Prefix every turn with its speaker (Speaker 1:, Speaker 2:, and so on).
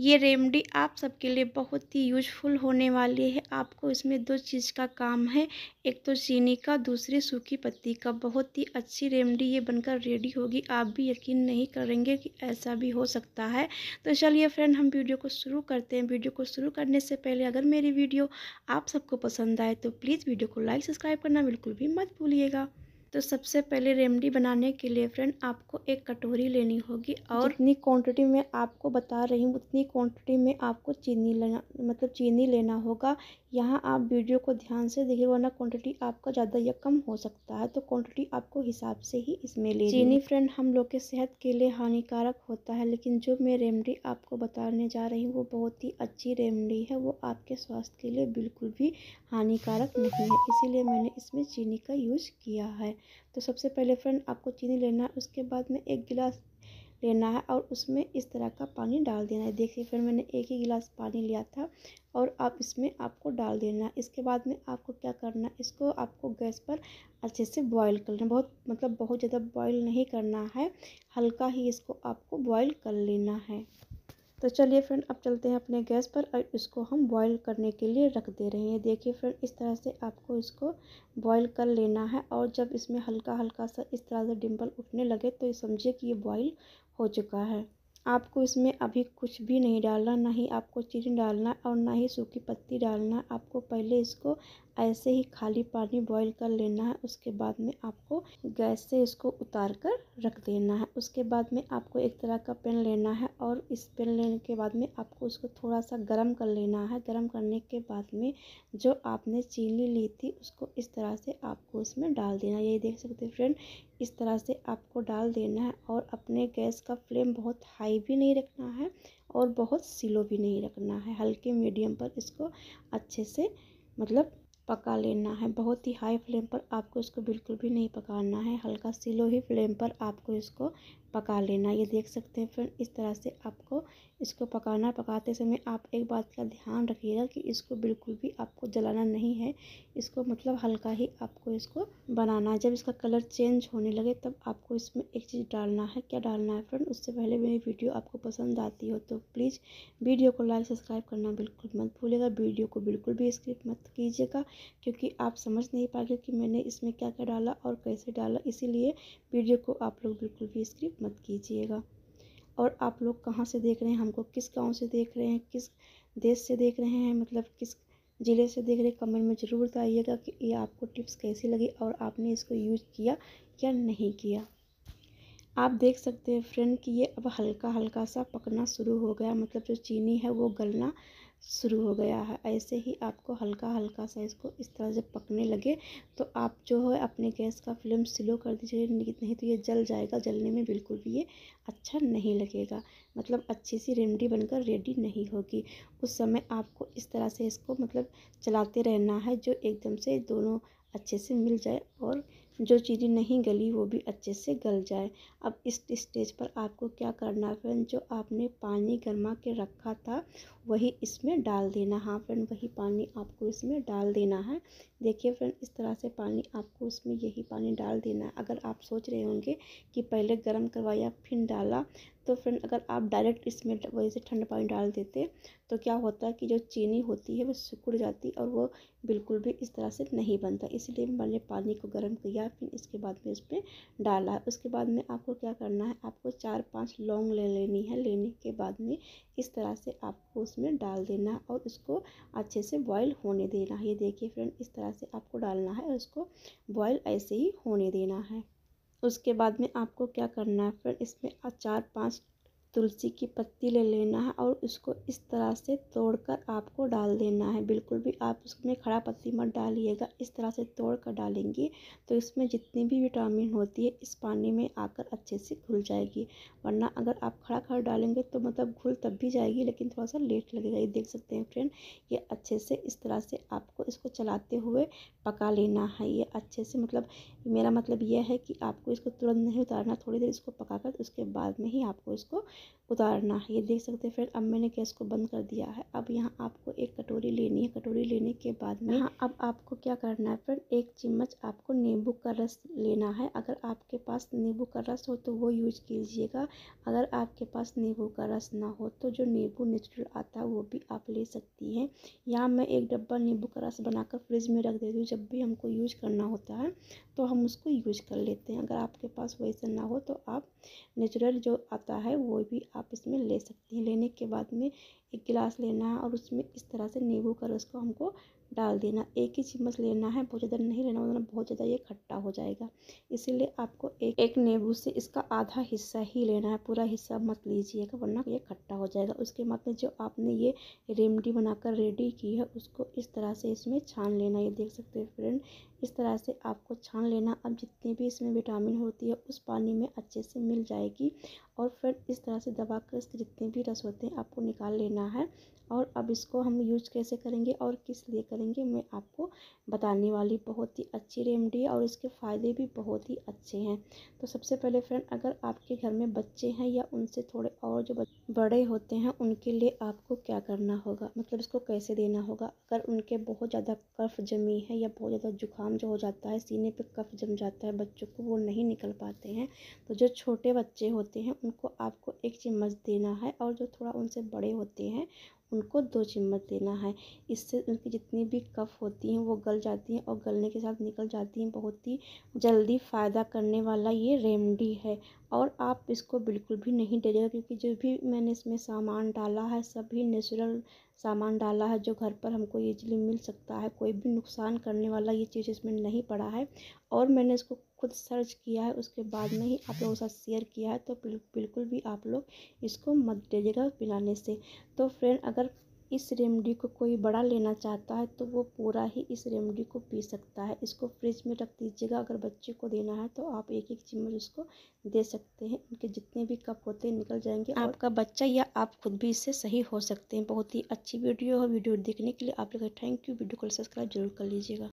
Speaker 1: ये रेमडी आप सबके लिए बहुत ही यूजफुल होने वाली है आपको इसमें दो चीज़ का काम है एक तो चीनी का दूसरी सूखी पत्ती का बहुत ही अच्छी रेमडी ये बनकर रेडी होगी आप भी यकीन नहीं करेंगे कि ऐसा भी हो सकता है तो चलिए फ्रेंड हम वीडियो को शुरू करते हैं वीडियो को शुरू करने से पहले अगर मेरी वीडियो आप सबको पसंद आए तो प्लीज़ वीडियो को लाइक सब्सक्राइब करना बिल्कुल भी मत भूलिएगा तो सबसे पहले रेमडी बनाने के लिए फ्रेंड आपको एक कटोरी लेनी होगी और जितनी क्वांटिटी में आपको बता रही हूँ उतनी क्वांटिटी में आपको चीनी लेना मतलब चीनी लेना होगा यहाँ आप वीडियो को ध्यान से देखिए वरना क्वांटिटी आपका ज़्यादा या कम हो सकता है तो क्वांटिटी आपको हिसाब से ही इसमें ले चीनी फ्रेंड हम लोग के सेहत के लिए हानिकारक होता है लेकिन जो मैं रेमडी आपको बताने जा रही हूँ वो बहुत ही अच्छी रेमडी है वो आपके स्वास्थ्य के लिए बिल्कुल भी हानिकारक नहीं है इसीलिए मैंने इसमें चीनी का यूज किया है तो सबसे पहले फ्रेंड आपको चीनी लेना है उसके बाद में एक गिलास लेना है और उसमें इस तरह का पानी डाल देना है देखिए फिर मैंने एक ही गिलास पानी लिया था और आप इसमें आपको डाल देना है इसके बाद में आपको क्या करना है इसको आपको गैस पर अच्छे से बॉईल करना बहुत मतलब बहुत ज़्यादा बॉईल नहीं करना है हल्का ही इसको आपको बॉईल कर लेना है तो चलिए फ्रेंड अब चलते हैं अपने गैस पर और इसको हम बॉईल करने के लिए रख दे रहे हैं देखिए फ्रेंड इस तरह से आपको इसको बॉईल कर लेना है और जब इसमें हल्का हल्का सा इस तरह से डिम्पल उठने लगे तो समझिए कि ये बॉईल हो चुका है आपको इसमें अभी कुछ भी नहीं डालना ना ही आपको चीनी डालना और ना ही सूखी पत्ती डालना आपको पहले इसको ऐसे ही खाली पानी बॉईल कर लेना है उसके बाद में आपको गैस से इसको उतार कर रख देना है उसके बाद में आपको एक तरह का पेन लेना है और इस पेन लेने के बाद में आपको उसको थोड़ा सा गर्म कर लेना है गर्म करने के बाद में जो आपने चीनी ली थी उसको इस तरह से आपको उसमें डाल देना है यही देख सकते फ्रेंड इस तरह से आपको डाल देना है और अपने गैस का फ्लेम बहुत हाई हाई भी नहीं रखना है और बहुत सिलो भी नहीं रखना है हल्के मीडियम पर इसको अच्छे से मतलब पका लेना है बहुत ही हाई फ्लेम पर आपको इसको बिल्कुल भी नहीं पकाना है हल्का सिलो ही फ्लेम पर आपको इसको पका लेना ये देख सकते हैं फ्रेंड इस तरह से आपको इसको पकाना पकाते समय आप एक बात का ध्यान रखिएगा कि इसको बिल्कुल भी आपको जलाना नहीं है इसको मतलब हल्का ही आपको इसको बनाना है जब इसका कलर चेंज होने लगे तब आपको इसमें एक चीज़ डालना है क्या डालना है फ्रेंड उससे पहले मेरी वीडियो आपको पसंद आती हो तो प्लीज़ वीडियो को लाइक सब्सक्राइब करना बिल्कुल मत भूलेगा वीडियो को बिल्कुल भी स्क्रिप मत कीजिएगा क्योंकि आप समझ नहीं पाएंगे कि मैंने इसमें क्या क्या डाला और कैसे डाला इसीलिए वीडियो को आप लोग बिल्कुल भी स्क्रिप मत कीजिएगा और आप लोग कहाँ से देख रहे हैं हमको किस गांव से देख रहे हैं किस देश से देख रहे हैं मतलब किस ज़िले से देख रहे हैं कमेंट में ज़रूर बताइएगा कि ये आपको टिप्स कैसी लगी और आपने इसको यूज किया या नहीं किया आप देख सकते हैं फ्रेंड कि ये अब हल्का हल्का सा पकना शुरू हो गया मतलब जो चीनी है वो गलना शुरू हो गया है ऐसे ही आपको हल्का हल्का सा इसको इस तरह जब पकने लगे तो आप जो है अपने गैस का फ्लेम स्लो कर दीजिए तो नहीं तो ये जल जाएगा जलने में बिल्कुल भी ये अच्छा नहीं लगेगा मतलब अच्छी सी रेमडी बनकर रेडी नहीं होगी उस समय आपको इस तरह से इसको मतलब चलाते रहना है जो एकदम से दोनों अच्छे से मिल जाए और जो चीनी नहीं गली वो भी अच्छे से गल जाए अब इस स्टेज पर आपको क्या करना है फ्रेंड जो आपने पानी गर्मा के रखा था वही इसमें डाल देना हाँ फ्रेंड वही पानी आपको इसमें डाल देना है देखिए फ्रेंड इस तरह से पानी आपको उसमें यही पानी डाल देना है अगर आप सोच रहे होंगे कि पहले गर्म करवाया फिर डाला तो फ्रेंड अगर आप डायरेक्ट इसमें वैसे से ठंडा पानी डाल देते तो क्या होता कि जो चीनी होती है वो सिकुड़ जाती और वो बिल्कुल भी इस तरह से नहीं बनता इसलिए मैंने पानी को गर्म किया फिर इसके बाद में उसमें डाला उसके बाद में आपको क्या करना है आपको चार पाँच लौंग ले लेनी है लेने के बाद में इस तरह से आपको उसमें डाल देना और उसको अच्छे से बॉयल होने देना है ये देखिए फ्रेंड इस तरह से आपको डालना है और उसको बॉयल ऐसे ही होने देना है उसके बाद में आपको क्या करना है फिर इसमें चार पाँच तुलसी की पत्ती ले लेना है और उसको इस तरह से तोड़कर आपको डाल देना है बिल्कुल भी आप उसमें खड़ा पत्ती मत डालिएगा इस तरह से तोड़ कर डालेंगी तो इसमें जितनी भी विटामिन होती है इस पानी में आकर अच्छे से घुल जाएगी वरना अगर आप खड़ा खड़ा डालेंगे तो मतलब घुल तब भी जाएगी लेकिन थोड़ा सा लेट लगेगा ये देख सकते हैं फ्रेंड ये अच्छे से इस तरह से आपको इसको चलाते हुए पका लेना है ये अच्छे से मतलब मेरा मतलब यह है कि आपको इसको तुरंत नहीं उतारना थोड़ी देर इसको पका उसके बाद में ही आपको इसको उतारना ये देख सकते हैं फ्रेंड अब मैंने गैस को बंद कर दिया है अब यहाँ आपको एक कटोरी लेनी है कटोरी लेने के बाद में हाँ अब आपको क्या करना है फ्रेंड एक चम्मच आपको नींबू का रस लेना है अगर आपके पास नींबू का रस हो तो वो यूज कीजिएगा अगर आपके पास नींबू का रस ना हो तो जो नींबू नेचुरल आता है वो भी आप ले सकती हैं या मैं एक डब्बा नींबू का रस बनाकर फ्रिज में रख देती हूँ जब भी हमको यूज करना होता है तो हम उसको यूज कर लेते हैं अगर आपके पास वैसा ना हो तो आप नेचुरल जो आता है वो भी भी आप इसमें ले सकते हैं लेने के बाद में एक गिलास लेना है और उसमें इस तरह से नींबू का रस को हमको डाल देना एक ही चम्मच लेना है बहुत ज़्यादा नहीं लेना वरना बहुत ज़्यादा ये खट्टा हो जाएगा इसीलिए आपको एक एक नींबू से इसका आधा हिस्सा ही लेना है पूरा हिस्सा मत लीजिएगा वरना ये खट्टा हो जाएगा उसके बाद में जो आपने ये रेमडी बनाकर रेडी की है उसको इस तरह से इसमें छान लेना ये देख सकते हैं फ्रेंड इस तरह से आपको छान लेना अब जितनी भी इसमें विटामिन होती है उस पानी में अच्छे से मिल जाएगी और फिर इस तरह से दबा कर इसके जितने भी रस होते हैं आपको निकाल लेना है और अब इसको हम यूज कैसे करेंगे और किस लिए करेंगे करेंगे मैं आपको बताने वाली बहुत ही अच्छी रेमडी है और इसके फ़ायदे भी बहुत ही अच्छे हैं तो सबसे पहले फ्रेंड अगर आपके घर में बच्चे हैं या उनसे थोड़े और जो बड़े होते हैं उनके लिए आपको क्या करना होगा मतलब इसको कैसे देना होगा अगर उनके बहुत ज़्यादा कफ जमी है या बहुत ज़्यादा जुकाम जो हो जाता है सीने पर कफ जम जाता है बच्चों को वो नहीं निकल पाते हैं तो जो छोटे बच्चे होते हैं उनको आपको एक चम्मच देना है और जो थोड़ा उनसे बड़े होते हैं उनको दो चम्मच देना है इससे उनकी जितनी भी कफ होती हैं वो गल जाती हैं और गलने के साथ निकल जाती हैं बहुत ही जल्दी फ़ायदा करने वाला ये रेमडी है और आप इसको बिल्कुल भी नहीं डरेगा क्योंकि जो भी मैंने इसमें सामान डाला है सभी नेचुरल सामान डाला है जो घर पर हमको ईजिली मिल सकता है कोई भी नुकसान करने वाला ये चीज़ इसमें नहीं पड़ा है और मैंने इसको खुद सर्च किया है उसके बाद में ही आप लोगों के साथ शेयर किया है तो बिल्कुल भी आप लोग इसको मत दीजिएगा पिलाने से तो फ्रेंड अगर इस रेमडी को कोई बड़ा लेना चाहता है तो वो पूरा ही इस रेमडी को पी सकता है इसको फ्रिज में रख दीजिएगा अगर बच्चे को देना है तो आप एक एक चम्मच उसको दे सकते हैं उनके जितने भी कप होते हैं निकल जाएंगे आपका बच्चा या आप खुद भी इससे सही हो सकते हैं बहुत ही अच्छी वीडियो है वीडियो देखने के लिए आप लोग थैंक यू वीडियो को सब्सक्राइब जरूर कर लीजिएगा